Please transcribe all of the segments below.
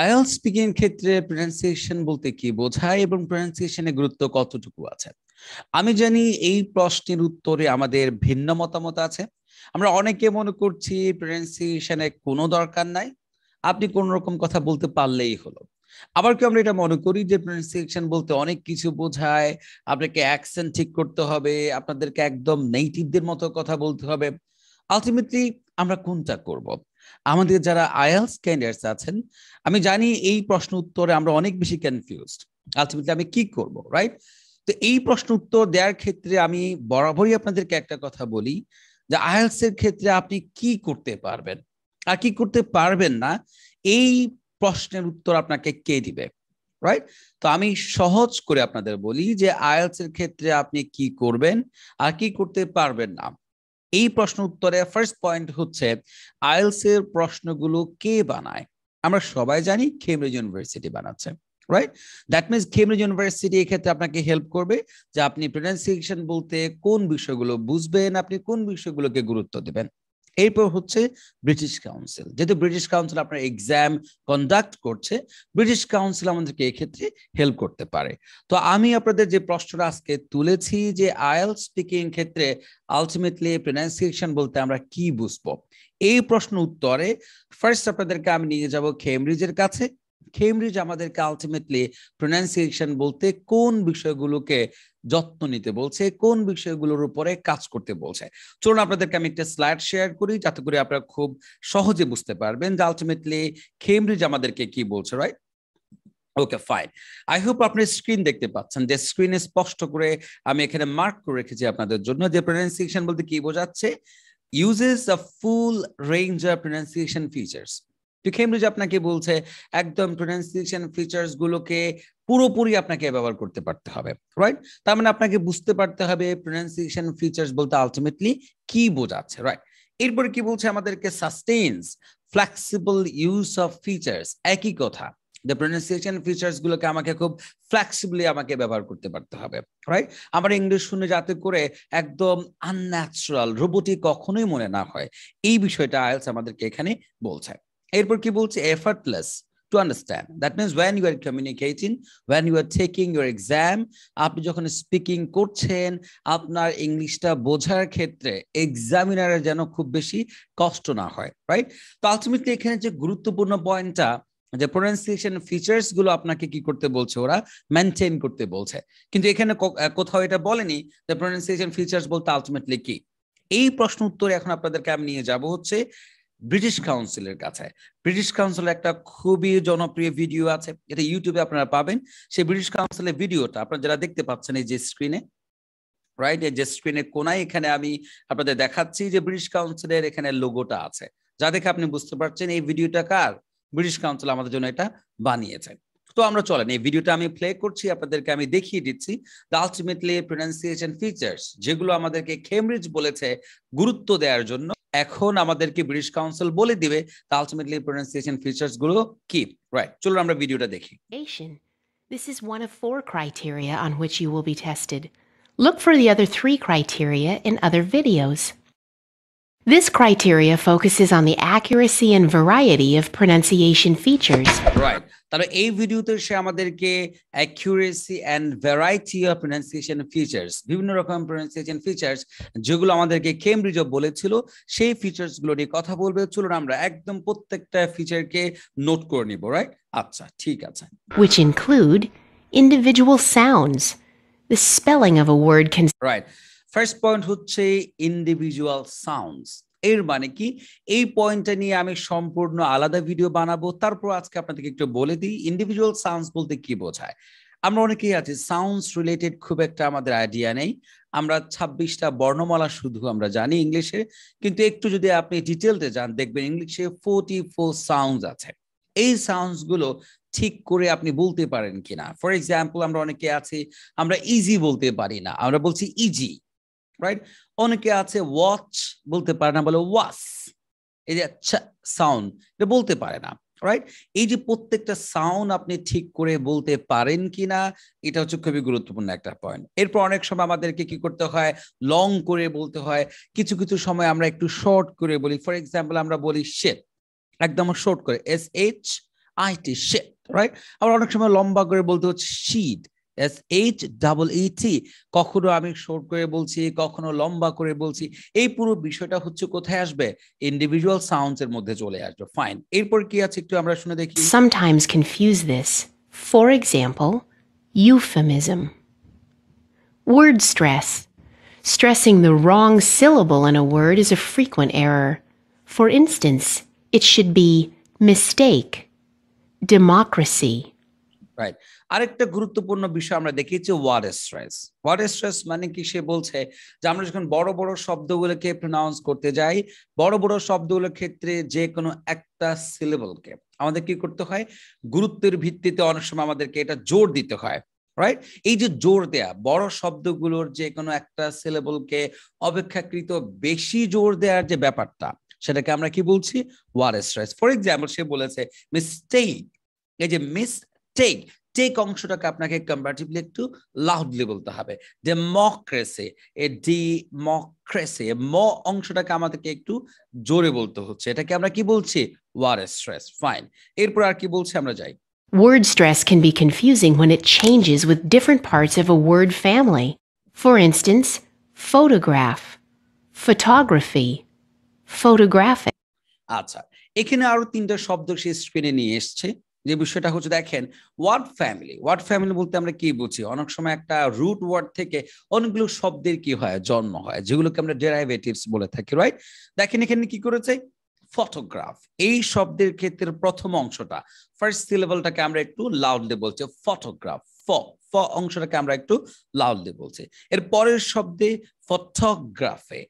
IELTS speaking ক্ষেত্রে pronunciation বলতে কি বোঝায় এবং প্রোনাউন্সিয়েশনের গুরুত্ব কতটুকু আছে আমি জানি এই প্রশ্নের উত্তরে আমাদের ভিন্ন মতামত আছে আমরা অনেকে মনে করছি প্রোনাউন্সিয়েশনে কোনো দরকার নাই আপনি কোন রকম কথা বলতে পারলেই হলো আবার কি আমরা এটা মনে করি যে প্রোনাউন্সিয়েশন বলতে অনেক কিছু বোঝায় আপনাকে অ্যাকশন ঠিক করতে হবে আপনাদেরকে একদম নেইটিভদের মতো কথা বলতে হবে আলটিমেটলি আমরা কোনটা করবো আমাদের যারা আয়ালস ক্যান্ডিডেটস আছেন আমি জানি এই প্রশ্ন উত্তরে আমরা অনেক বেশি কনফিউজড আলটিমেটলি আমি কি করব রাইট তো এই প্রশ্ন উত্তর দেওয়ার ক্ষেত্রে আমি বরাবরই আপনাদেরকে একটা কথা বলি যে আয়ালস এর ক্ষেত্রে আপনি কি করতে পারবেন আর কি করতে পারবেন না এই প্রশ্নের উত্তর আপনাকে কে দিবে রাইট তো আমি সহজ করে আপনাদের বলি যে আয়ালস এর ক্ষেত্রে আপনি কি করবেন আর কি করতে পারবেন না এই প্রশ্ন উত্তরে ফার্স্ট পয়েন্ট হচ্ছে আইএলস এর প্রশ্নগুলো কে বানায় আমরা সবাই জানি কেমব্রিজ ইউনিভার্সিটি বানাচ্ছে right that means Cambridge University এক্ষেত্রে আপনাকে হেল্প করবে যে আপনি প্রোনাউন্সিয়েশন বলতে কোন বিষয়গুলো বুঝবেন আপনি কোন বিষয়গুলোকে গুরুত্ব দেবেন এরপর হচ্ছে ব্রিটিশ কাউন্সিল যেহেতু ব্রিটিশ কাউন্সিল আপনার এক্সাম কন্ডাক্ট করছে ব্রিটিশ কাউন্সিল আমাদেরকে এক্ষেত্রে হেল্প করতে পারে তো আমি আপনাদের যে প্রশ্নটা আজকে তুলেছি যে আয়েল স্পিকিং ক্ষেত্রে আলটিমেটলি প্রোনাউন্সিয়েশন বলতে আমরা কি বুঝবো এই প্রশ্ন উত্তরে ফার্স্ট আপনাদেরকে আমি নিয়ে যাব কেমব্রিজের কাছে কেমব্রিজ আমাদেরকে আলটিমেটলি প্রোনাউন্সিয়েশন বলতে কোন বিষয়গুলোকে যত্ন নিতে বলছে কোন বিষয়গুলোর উপরে কাজ করতে বলছে চলুন আপনাদেরকে আমি একটা স্লাইড শেয়ার করি যাতে করে আপনারা খুব সহজে বুঝতে পারবেন যে আলটিমেটলি খেমরিজ আমাদেরকে কি বলছে right okay fine I hope আপনি স্ক্রিন দেখতে পাচ্ছেন যে স্ক্রিনে স্পষ্ট করে আমি এখানে মার্ক করে রেখেছি আপনাদের জন্য যে প্রনাউন্সিয়েশন বলতে কি বোঝাচ্ছে uses a full range of pronunciation features তো কেমব্রিজ আপনাকে বলছে একদম প্রোনাউন্সিয়েশন ফিচার্স গুলোকে পুরোপুরি আপনাকে ব্যবহার করতে পারতে হবে রাইট তার মানে আপনাকে বুঝতে পারতে হবে প্রোনাউন্সিয়েশন ফিচার্স বলতে আলটিমেটলি কি বোঝাচ্ছে রাইট এরপরে কি বলছে আমাদেরকে sustains flexible use of features একই কথা দ্য প্রোনাউন্সিয়েশন ফিচার্স গুলোকে আমাকে খুব ফ্লেক্সিবলি আমাকে ব্যবহার করতে পারতে হবে রাইট আমার ইংলিশ শুনে যাতে করে একদম আনন্যাচারাল রোবটি কখনোই মনে না হয় এই বিষয়টা আয়েলস আমাদেরকে এখানে বলছে এরপর কি বলছে effortless to understand that means when you are communicating when you are taking your exam আপনি যখন স্পিকিং করছেন আপনার ইংলিশটা বোঝার ক্ষেত্রে এক্সামিনারের যেন খুব বেশি কষ্ট না হয় রাইট তো আলটিমেটলি এখানে যে গুরুত্বপূর্ণ পয়েন্টটা যে প্রোনাউন্সিয়েশন ফিচার্স গুলো আপনাকে কি করতে বলছে ওরা মেনটেন করতে বলছে কিন্তু এখানে কোথাও এটা বলেনি যে প্রোনাউন্সিয়েশন ফিচার্স বলতে আলটিমেটলি কি এই প্রশ্ন উত্তরে এখন আপনাদেরকে আমি নিয়ে যাব হচ্ছে ব্রিটিশ কাউন্সিলের কাছে ব্রিটিশ কাউন্সিলের একটা খুবই জনপ্রিয় ভিডিও আছে এটা ইউটিউবে আপনারা পাবেন সেই ব্রিটিশ কাউন্সিলের ভিডিওটা আপনারা যারা দেখতে পাচ্ছেন এই যে স্ক্রিনে রাইট এই যে স্ক্রিনে কোনায় এখানে আমি আপনাদের দেখাচ্ছি যে ব্রিটিশ কাউন্সিলের এখানে লোগোটা আছে যা দেখে আপনি বুঝতে পারছেন এই ভিডিওটা কার ব্রিটিশ কাউন্সিল আমাদের জন্য এটা বানিয়েছে তো আমরা চলেন এই ভিডিওটা আমি প্লে করছি আপনাদেরকে আমি দেখিয়ে দিচ্ছি দ্য আলটিমেটলি প্রোনাউন্সিয়েশন ফিচার্স যেগুলো আমাদেরকে কেমব্রিজ বলেছে গুরুত্ব দেওয়ার জন্য এখন আমাদেরকে ব্রিটিশ কাউন্সিল বলে দিবে তা আলটিমেটলি প্রোনাউন্সিয়েশন ফিচার্স গুলো কি রাইট আমরা ভিডিওটা দেখি This is one of four criteria on which you will be tested. Look for the other three criteria in other videos. This criteria focuses on the accuracy and variety of pronunciation features. Right. তাহলে এই ভিডিওতে সে আমাদেরকে accuracy and variety of pronunciation features বিভিন্ন রকম pronunciation features যেগুলো আমাদেরকে Cambridge বলেছিল সেই ফিচার্সগুলো নিয়ে কথা বলবে চলুন আমরা একদম প্রত্যেকটা ফিচারকে নোট করে নিব রাইট আচ্ছা ঠিক আছে which include individual sounds the spelling of a word can right first point হচ্ছে ইন্ডিভিজুয়াল সাউন্ডস এর মানে কি এই পয়েন্টটা নিয়ে আমি সম্পূর্ণ আলাদা ভিডিও বানাবো তারপর আজকে আপনাদেরকে একটু বলে দিই ইন্ডিভিজুয়াল সাউন্ডস বলতে কি বোঝায় আমরা অনেকেই আছি সাউন্ডস রিলেটেড খুব একটা আমাদের আইডিয়া নেই আমরা ছাব্বিশটা বর্ণমালা শুধু আমরা জানি ইংলিশে কিন্তু একটু যদি আপনি ডিটেলতে যান দেখবেন ইংলিশে ফোরটি ফোর সাউন্ডস আছে এই সাউন্ডসগুলো ঠিক করে আপনি বলতে পারেন কিনা ফর এক্সাম্পল আমরা অনেকে আছি আমরা ইজি বলতে পারি না আমরা বলছি ইজি রাইট অনেকে আছে ওয়াচ বলতে পারে না বলে ওয়াস এই যে সাউন্ড এটা বলতে পারে না রাইট এই যে প্রত্যেকটা সাউন্ড আপনি ঠিক করে বলতে পারেন কিনা এটা হচ্ছে খুবই গুরুত্বপূর্ণ একটা পয়েন্ট এরপর অনেক সময় আমাদেরকে কি করতে হয় লং করে বলতে হয় কিছু কিছু সময় আমরা একটু শর্ট করে বলি ফর এক্সাম্পল আমরা বলি শেপ একদম শর্ট করে S H I T shape right আবার অনেক সময় লম্বা করে বলতে হচ্ছে sheet S H double E T কখনো আমি শর্ট করে বলছি কখনো লম্বা করে বলছি এই পুরো বিষয়টা হচ্ছে কোথায় আসবে ইন্ডিভিজুয়াল সাউন্ডস এর মধ্যে চলে আসবে ফাইন এরপর কি আছে একটু আমরা শুনে দেখি sometimes confuse this for example euphemism word stress Stressing the wrong syllable in a word is a frequent error. For instance, it should be mistake, democracy. Right. আরেকটা গুরুত্বপূর্ণ বিষয় আমরা দেখিয়েছি ওয়ার স্ট্রেস ওয়ার স্ট্রেস মানে কি সে বলছে যে আমরা যখন বড় বড় শব্দগুলোকে প্রনাউন্স করতে যাই বড় বড় শব্দগুলোর ক্ষেত্রে যে কোনো একটা সিলেবলকে আমাদের কি করতে হয় গুরুত্বের ভিত্তিতে অনেক সময় আমাদেরকে এটা জোর দিতে হয় রাইট এই যে জোর দেয়া বড় শব্দগুলোর যে কোনো একটা সিলেবলকে অপেক্ষাকৃত বেশি জোর দেওয়ার যে ব্যাপারটা সেটাকে আমরা কি বলছি ওয়ার স্ট্রেস ফর এক্সাম্পল সে বলেছে মিস্টেক এই যে মিস টেক টেক অংশটাকে আপনাকে কম্পারেটিভলি একটু লাউডলি বলতে হবে ডেমোক্রেসি এ ডিমোক্রেসি ম অংশটাকে আমাদেরকে একটু জোরে বলতে হচ্ছে এটাকে আমরা কি বলছি ওয়ার স্ট্রেস ফাইন এরপর আর কি বলছি আমরা যাই Word stress can be confusing when it changes with different parts of a word family. For instance, photograph, photography, photographic. আচ্ছা এখানে আরো তিনটা শব্দ সে স্ক্রিনে নিয়ে এসছে যে বিষয়টা হচ্ছে দেখেন ওয়ার্ড ফ্যামিলি ওয়ার্ড ফ্যামিলি বলতে আমরা কি বুঝি অনেক সময় একটা রুট ওয়ার্ড থেকে অনেকগুলো শব্দের কি হয় জন্ম হয় যেগুলোকে আমরা ডেরাইভেটিভস বলে থাকি রাইট দেখেন এখানে কি করেছে ফটোগ্রাফ এই শব্দের ক্ষেত্রে প্রথম অংশটা ফার্স্ট সিলেবলটাকে আমরা একটু লাউডলি বলছি ফটোগ্রাফ ফ ফ অংশটাকে আমরা একটু লাউডলি বলছি এর পরের শব্দে ফটোগ্রাফে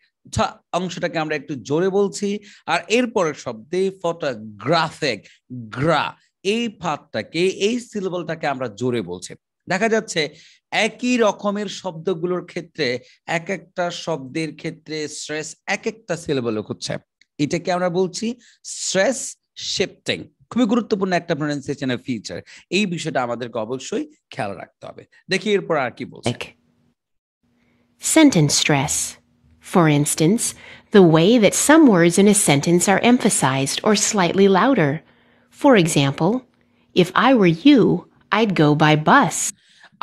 অংশটাকে আমরা একটু জোরে বলছি আর এর পরের শব্দে ফটোগ্রাফে গ্রা এই ফাঁদটাকে এই সিলেবলটাকে আমরা জোরে বলছি দেখা যাচ্ছে একই রকমের শব্দগুলোর ক্ষেত্রে এক একটা শব্দের ক্ষেত্রে স্ট্রেস এক একটা সিলেবলে হচ্ছে এটাকে আমরা বলছি স্ট্রেস শিফটিং খুবই গুরুত্বপূর্ণ একটা প্রোনাউন্সিয়েশনের ফিচার এই বিষয়টা আমাদেরকে অবশ্যই খেয়াল রাখতে হবে দেখি এরপর আর কি বলছে Sentence stress. For instance, the way that some words in a sentence are emphasized or slightly louder. For example, if I were you, I'd go by bus.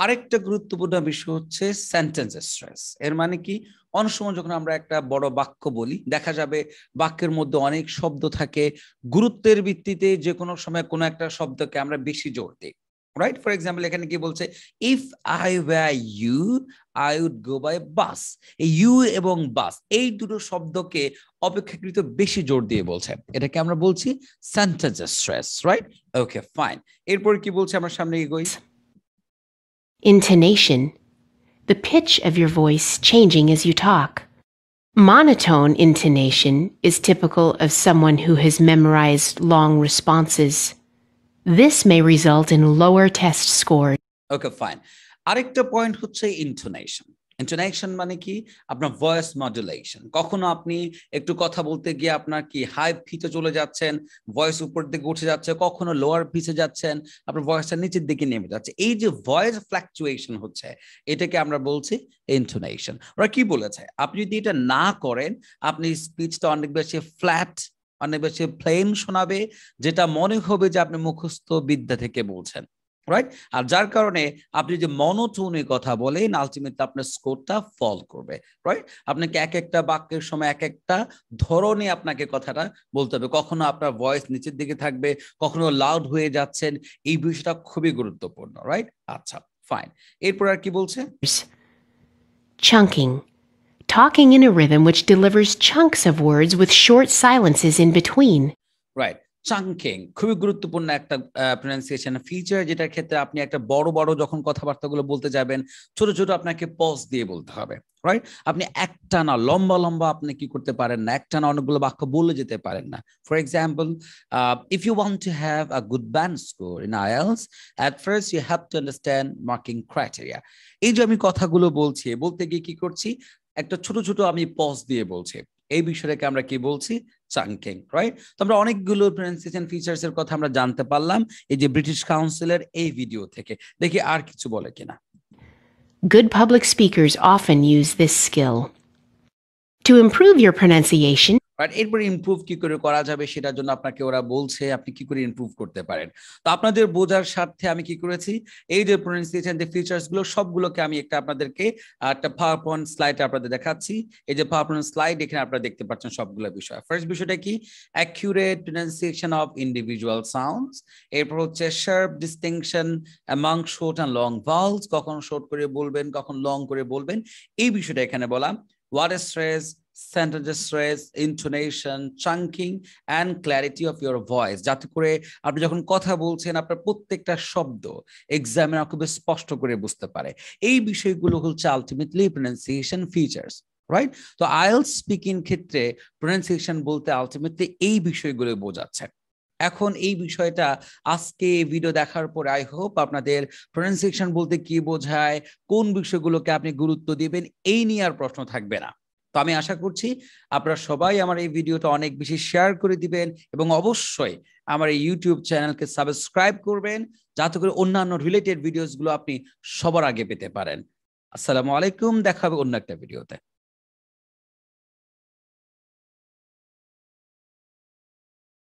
আরেকটা গুরুত্বপূর্ণ বিষয় হচ্ছে সেন্টেন্স স্ট্রেস এর মানে কি অনেক সময় যখন আমরা একটা বড় বাক্য বলি দেখা যাবে বাক্যের মধ্যে অনেক শব্দ থাকে গুরুত্বের ভিত্তিতে যে কোনো সময় কোনো একটা শব্দকে আমরা বেশি জোর দিই রাইট ফর এক্সাম্পল এখানে কি বলছে if I was you I would go by bus you এবং বাস এই দুটো শব্দকে অপেক্ষাকৃত বেশি জোর দিয়ে বলছে এটাকে আমরা বলছি sentence stress right okay fine এরপর কি বলছে আমার সামনে এগোই Intonation The pitch of your voice changing as you talk. Monotone intonation is typical of someone who has memorized long responses. This may result in lower test scores. Okay, fine. আরেকটা point হচ্ছে intonation intonation মানে কি আপনার voice modulation কখনো আপনি একটু কথা বলতে গিয়ে আপনার কি হাই ফিচে চলে যাচ্ছেন ভয়েস উপর দিকে উঠে যাচ্ছে কখনো লোয়ার ফিচে যাচ্ছেন আপনার ভয়েসটা নিচের দিকে নেমে যাচ্ছে এই যে ভয়েস ফ্ল্যাকচুয়েশন হচ্ছে এটাকে আমরা বলছি ইন্টোনেশন ওরা কি বলেছে আপনি যদি এটা না করেন আপনি স্পিচটা অনেক বেশি ফ্ল্যাট অনেক বেশি প্লেন শোনাবে যেটা মনে হবে যে আপনি মুখস্থ বিদ্যা থেকে বলছেন রাইট আর যার কারণে আপনি যে মনোটোনে কথা বলেন আলটিমেটলি আপনার স্কোরটা ফল করবে রাইট আপনাকে এক একটা বাক্যের সময় এক একটা ধরনে আপনাকে কথাটা বলতে হবে কখনো আপনার ভয়েস নিচের দিকে থাকবে কখনো লাউড হয়ে যাচ্ছেন এই বিষয়টা খুবই গুরুত্বপূর্ণ রাইট আচ্ছা ফাইন এরপর আর কি বলছে chunking talking in a rhythm which delivers chunks of words with short silences in between. Right. Chunking খুবই গুরুত্বপূর্ণ একটা প্রনাউন্সিয়েশন ফিচার যেটার ক্ষেত্রে আপনি একটা বড় বড় যখন কথাবার্তাগুলো বলতে যাবেন ছোট ছোট আপনাকে পজ দিয়ে বলতে হবে রাইট আপনি একটানা লম্বা লম্বা আপনি কি করতে পারেন না একটানা অনেকগুলো বাক্য বলে যেতে পারেন না for example if you want to have a good band score in IELTS at first you have to understand marking criteria এই যে আমি কথাগুলো বলছি বলতে গিয়ে কি করছি একটা ছোট ছোট আমি পজ দিয়ে বলছি এই বিষয়টাকে আমরা কি বলছি চাংকিং রাইট তো আমরা অনেকগুলো প্রনাউন্সিয়েশন ফিচার্স এর কথা আমরা জানতে পারলাম এই যে ব্রিটিশ কাউন্সিলের এই ভিডিও থেকে দেখি আর কিছু বলে কিনা good public speakers often use this skill. To improve your pronunciation, right এরপরে ইমপ্রুভ কি করে করা যাবে সেটার জন্য আপনাকে ওরা বলছে আপনি কি করে ইমপ্রুভ করতে পারেন তো আপনাদের বোঝার স্বার্থে আমি কি করেছি এই যে প্রোনাউন্সিয়েশন যে ফিচার্সগুলো সবগুলোকে আমি একটা আপনাদেরকে একটা পাওয়ার পয়েন্ট স্লাইড আপনাদের দেখাচ্ছি এই যে পাওয়ার পয়েন্ট স্লাইড এখানে আপনারা দেখতে পাচ্ছেন সবগুলো বিষয় ফার্স্ট বিষয়টা কি accurate pronunciation of individual sounds এরপর হচ্ছে sharp distinction among short and long vowels কখন শর্ট করে বলবেন কখন লং করে বলবেন এই বিষয়টা এখানে বলা word stress sentence stress, intonation, chunking and clarity of your voice যাতে করে আপনি যখন কথা বলছেন আপনার প্রত্যেকটা শব্দ এক্সামিনার খুব স্পষ্ট করে বুঝতে পারে এই বিষয়গুলো হচ্ছে আলটিমেটলি প্রোনাউন্সিয়েশন ফিচার্স রাইট তো আইল স্পিকিং ক্ষেত্রে প্রোনাউন্সিয়েশন বলতে আলটিমেটলি এই বিষয়গুলো বোঝাচ্ছে এখন এই বিষয়টা আজকে ভিডিও দেখার পর আই হোপ আপনাদের প্রোনাউন্সিয়েশন বলতে কি বোঝায় কোন বিষয়গুলোকে আপনি গুরুত্ব দিবেন এই নিয়ে আর প্রশ্ন থাকবে না তো আমি আশা করছি আপনারা সবাই আমার এই ভিডিওটা অনেক বেশি শেয়ার করে দিবেন এবং অবশ্যই আমার এই ইউটিউব চ্যানেলকে সাবস্ক্রাইব করবেন যাতে করে অন্যান্য রিলেটেড ভিডিওসগুলো আপনি সবার আগে পেতে পারেন আসসালামু আলাইকুম দেখাবে অন্য একটা ভিডিওতে